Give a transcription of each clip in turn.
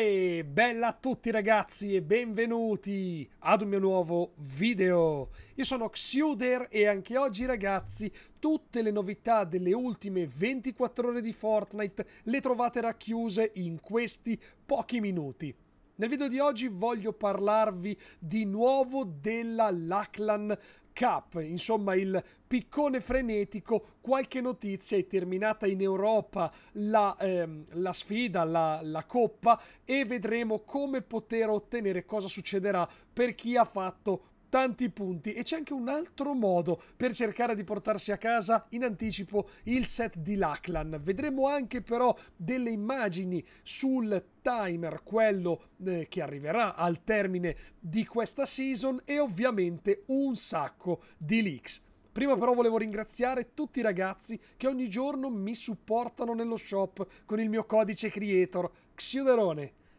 E bella a tutti ragazzi e benvenuti ad un mio nuovo video. Io sono Xuder e anche oggi ragazzi tutte le novità delle ultime 24 ore di Fortnite le trovate racchiuse in questi pochi minuti. Nel video di oggi voglio parlarvi di nuovo della Lachlan Cup, insomma il piccone frenetico, qualche notizia è terminata in Europa la, ehm, la sfida, la, la coppa e vedremo come poter ottenere cosa succederà per chi ha fatto tanti punti e c'è anche un altro modo per cercare di portarsi a casa in anticipo il set di Lachlan. Vedremo anche però delle immagini sul timer, quello eh, che arriverà al termine di questa season e ovviamente un sacco di leaks. Prima però volevo ringraziare tutti i ragazzi che ogni giorno mi supportano nello shop con il mio codice creator Xiuderone.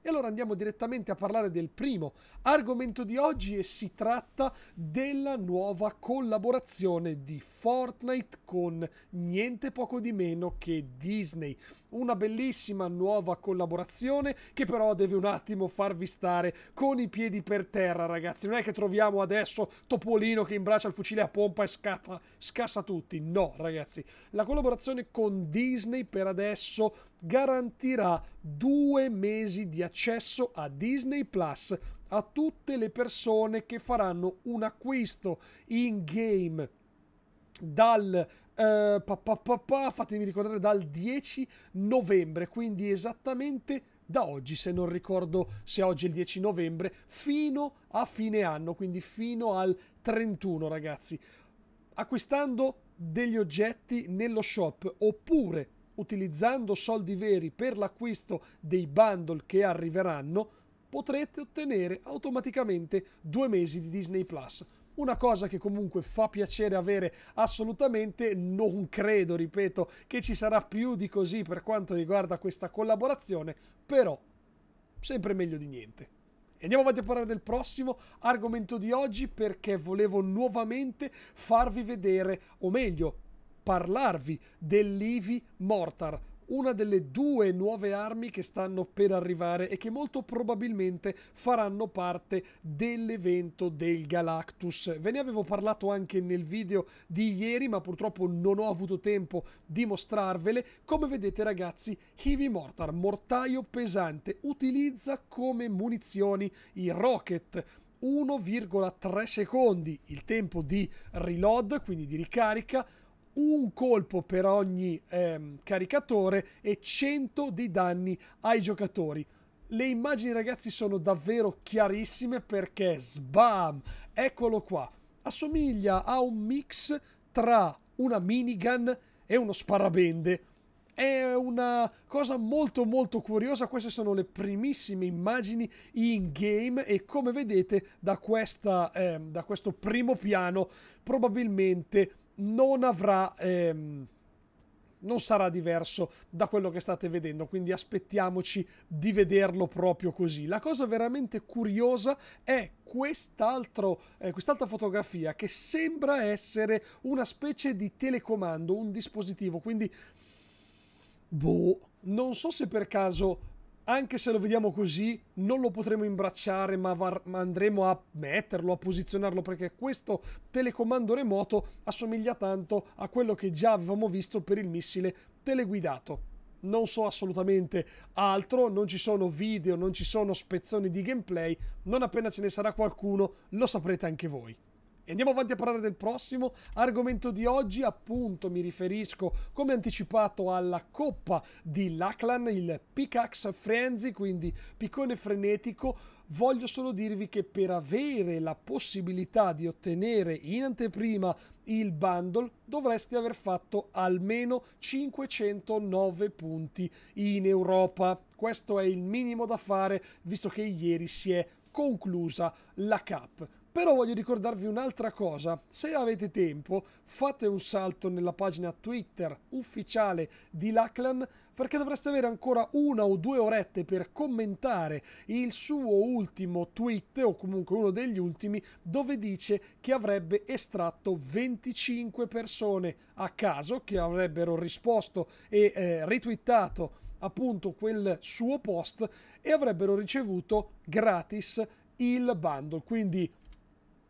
E allora andiamo direttamente a parlare del primo argomento di oggi e si tratta della nuova collaborazione di Fortnite con niente poco di meno che Disney. Una bellissima nuova collaborazione che però deve un attimo farvi stare con i piedi per terra ragazzi. Non è che troviamo adesso Topolino che imbraccia il fucile a pompa e scappa, scassa tutti. No ragazzi, la collaborazione con Disney per adesso garantirà due mesi di accesso a Disney Plus a tutte le persone che faranno un acquisto in game dal eh, pa, pa, pa, pa, fatemi ricordare dal 10 novembre quindi esattamente da oggi, se non ricordo se oggi è il 10 novembre, fino a fine anno, quindi fino al 31 ragazzi. Acquistando degli oggetti nello shop oppure utilizzando soldi veri per l'acquisto dei bundle che arriveranno, potrete ottenere automaticamente due mesi di Disney Plus. Una cosa che comunque fa piacere avere assolutamente, non credo, ripeto, che ci sarà più di così per quanto riguarda questa collaborazione, però sempre meglio di niente. andiamo avanti a parlare del prossimo argomento di oggi perché volevo nuovamente farvi vedere, o meglio, parlarvi dell'Ivi Mortar, una delle due nuove armi che stanno per arrivare e che molto probabilmente faranno parte dell'evento del Galactus. Ve ne avevo parlato anche nel video di ieri, ma purtroppo non ho avuto tempo di mostrarvele. Come vedete ragazzi, Heavy Mortar, mortaio pesante, utilizza come munizioni i rocket 1,3 secondi il tempo di reload, quindi di ricarica, un colpo per ogni ehm, caricatore e 100 di danni ai giocatori. Le immagini ragazzi sono davvero chiarissime perché sbam, eccolo qua, assomiglia a un mix tra una minigun e uno sparabende. È una cosa molto molto curiosa, queste sono le primissime immagini in game e come vedete da, questa, eh, da questo primo piano probabilmente non avrà... Ehm, non sarà diverso da quello che state vedendo, quindi aspettiamoci di vederlo proprio così. La cosa veramente curiosa è eh, quest'altra eh, quest fotografia che sembra essere una specie di telecomando, un dispositivo, quindi boh, non so se per caso anche se lo vediamo così, non lo potremo imbracciare, ma, ma, andremo a metterlo, a posizionarlo, perché questo telecomando remoto assomiglia tanto a quello che già avevamo visto per il missile teleguidato. Non so assolutamente altro, non ci sono video, non ci sono spezzoni di gameplay, non appena ce ne sarà qualcuno lo saprete anche voi. E andiamo avanti a parlare del prossimo argomento di oggi, appunto mi riferisco come anticipato alla Coppa di Lachlan, il Pickaxe Frenzy, quindi piccone frenetico. Voglio solo dirvi che per avere la possibilità di ottenere in anteprima il bundle dovresti aver fatto almeno 509 punti in Europa. Questo è il minimo da fare visto che ieri si è conclusa la Cup. Però voglio ricordarvi un'altra cosa, se avete tempo fate un salto nella pagina Twitter ufficiale di Lachlan perché dovreste avere ancora una o due orette per commentare il suo ultimo tweet o comunque uno degli ultimi dove dice che avrebbe estratto 25 persone a caso che avrebbero risposto e eh, ritwittato appunto quel suo post e avrebbero ricevuto gratis il bundle, quindi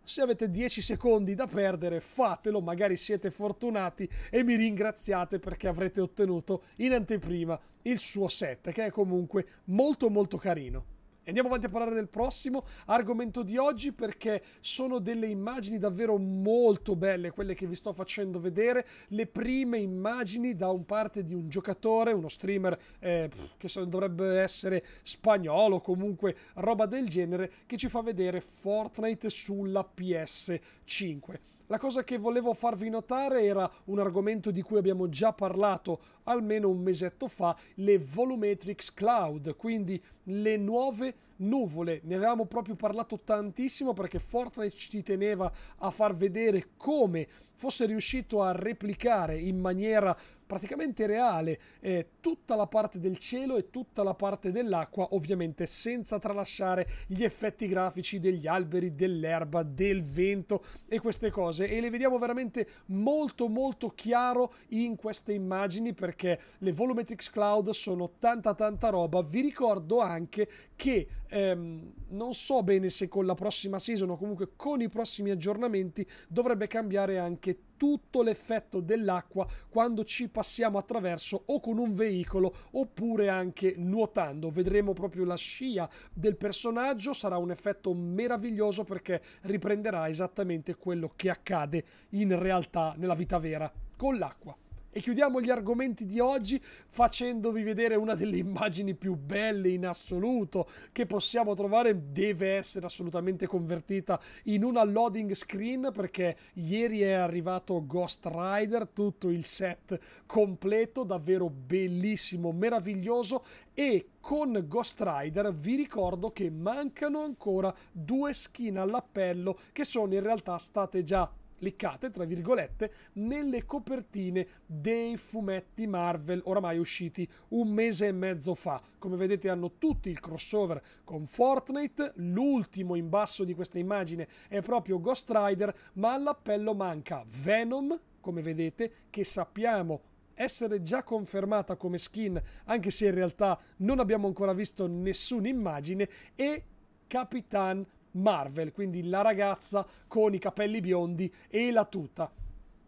se avete 10 secondi da perdere, fatelo, magari siete fortunati e mi ringraziate perché avrete ottenuto in anteprima il suo set, che è comunque molto molto carino. Andiamo avanti a parlare del prossimo argomento di oggi perché sono delle immagini davvero molto belle quelle che vi sto facendo vedere, le prime immagini da un parte di un giocatore, uno streamer eh, che dovrebbe essere spagnolo, comunque roba del genere, che ci fa vedere Fortnite sulla PS5. La cosa che volevo farvi notare era un argomento di cui abbiamo già parlato almeno un mesetto fa, le Volumetrics Cloud, quindi le nuove nuvole, ne avevamo proprio parlato tantissimo perché Fortnite ci teneva a far vedere come fosse riuscito a replicare in maniera praticamente reale eh, tutta la parte del cielo e tutta la parte dell'acqua, ovviamente senza tralasciare gli effetti grafici degli alberi, dell'erba, del vento e queste cose e le vediamo veramente molto molto chiaro in queste immagini perché le volumetrix Cloud sono tanta tanta roba. Vi ricordo anche che ehm, non so bene se con la prossima season o comunque con i prossimi aggiornamenti dovrebbe cambiare anche tutto l'effetto dell'acqua quando ci passiamo attraverso o con un veicolo oppure anche nuotando. Vedremo proprio la scia del personaggio, sarà un effetto meraviglioso perché riprenderà esattamente quello che accade in realtà nella vita vera con l'acqua. E chiudiamo gli argomenti di oggi facendovi vedere una delle immagini più belle in assoluto che possiamo trovare. Deve essere assolutamente convertita in una loading screen perché ieri è arrivato Ghost Rider, tutto il set completo, davvero bellissimo, meraviglioso e con Ghost Rider vi ricordo che mancano ancora due skin all'appello che sono in realtà state già cliccate, tra virgolette, nelle copertine dei fumetti Marvel oramai usciti un mese e mezzo fa. Come vedete hanno tutti il crossover con Fortnite, l'ultimo in basso di questa immagine è proprio Ghost Rider, ma all'appello manca Venom, come vedete, che sappiamo essere già confermata come skin, anche se in realtà non abbiamo ancora visto nessuna immagine, e Capitan Marvel, quindi la ragazza con i capelli biondi e la tuta.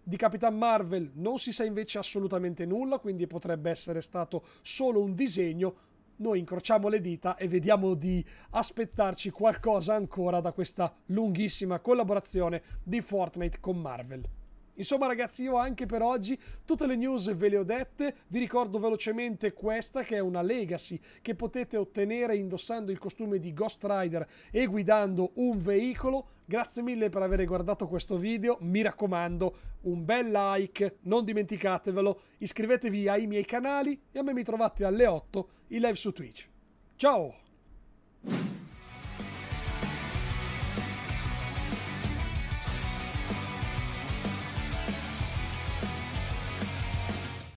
Di Capitan Marvel non si sa invece assolutamente nulla, quindi potrebbe essere stato solo un disegno. Noi incrociamo le dita e vediamo di aspettarci qualcosa ancora da questa lunghissima collaborazione di Fortnite con Marvel. Insomma ragazzi io anche per oggi tutte le news ve le ho dette, vi ricordo velocemente questa che è una legacy che potete ottenere indossando il costume di Ghost Rider e guidando un veicolo. Grazie mille per aver guardato questo video, mi raccomando un bel like, non dimenticatevelo, iscrivetevi ai miei canali e a me mi trovate alle 8 in live su Twitch. Ciao!